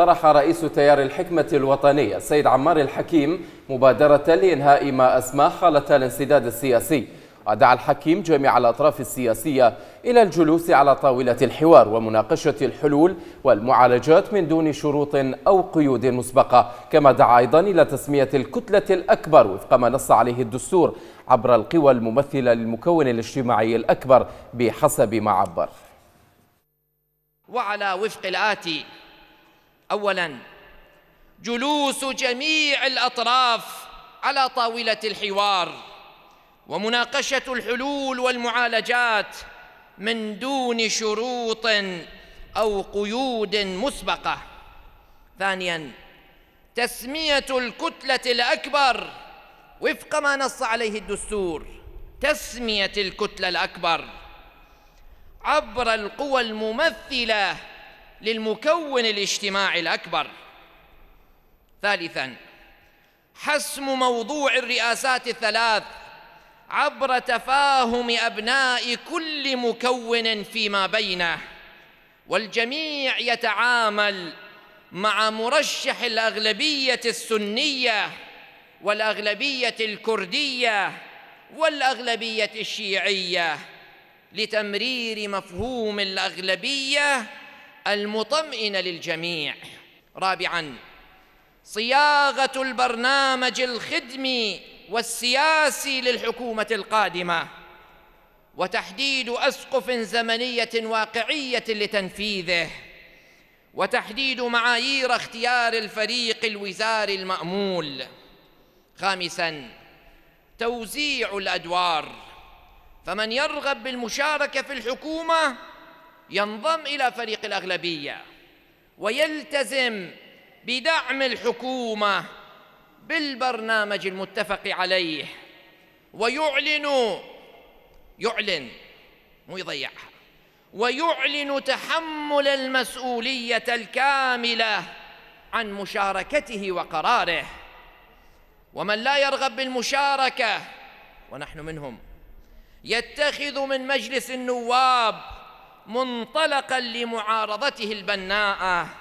طرح رئيس تيار الحكمة الوطنية السيد عمار الحكيم مبادرة لإنهاء ما أسماه حالة الانسداد السياسي ودعا الحكيم جميع الأطراف السياسية إلى الجلوس على طاولة الحوار ومناقشة الحلول والمعالجات من دون شروط أو قيود مسبقة كما دعا أيضا إلى تسمية الكتلة الأكبر وفق ما نص عليه الدستور عبر القوى الممثلة للمكون الاجتماعي الأكبر بحسب ما عبر وعلى وفق الآتي أولا جلوس جميع الأطراف على طاولة الحوار ومناقشة الحلول والمعالجات من دون شروط أو قيود مسبقة ثانيا تسمية الكتلة الأكبر وفق ما نص عليه الدستور تسمية الكتلة الأكبر عبر القوى الممثلة للمكون الاجتماعي الأكبر ثالثا حسم موضوع الرئاسات الثلاث عبر تفاهم أبناء كل مكون فيما بينه والجميع يتعامل مع مرشح الأغلبية السنية والأغلبية الكردية والأغلبية الشيعية لتمرير مفهوم الأغلبية المطمئنة للجميع رابعا صياغة البرنامج الخدمي والسياسي للحكومة القادمة وتحديد أسقف زمنية واقعية لتنفيذه وتحديد معايير اختيار الفريق الوزاري المأمول خامساً توزيع الأدوار فمن يرغب بالمشاركة في الحكومة ينضم إلى فريق الأغلبية ويلتزم بدعم الحكومة بالبرنامج المتفق عليه ويعلن يعلن مو يضيعها ويعلن تحمل المسؤولية الكاملة عن مشاركته وقراره ومن لا يرغب بالمشاركة ونحن منهم يتخذ من مجلس النواب منطلقا لمعارضته البناءه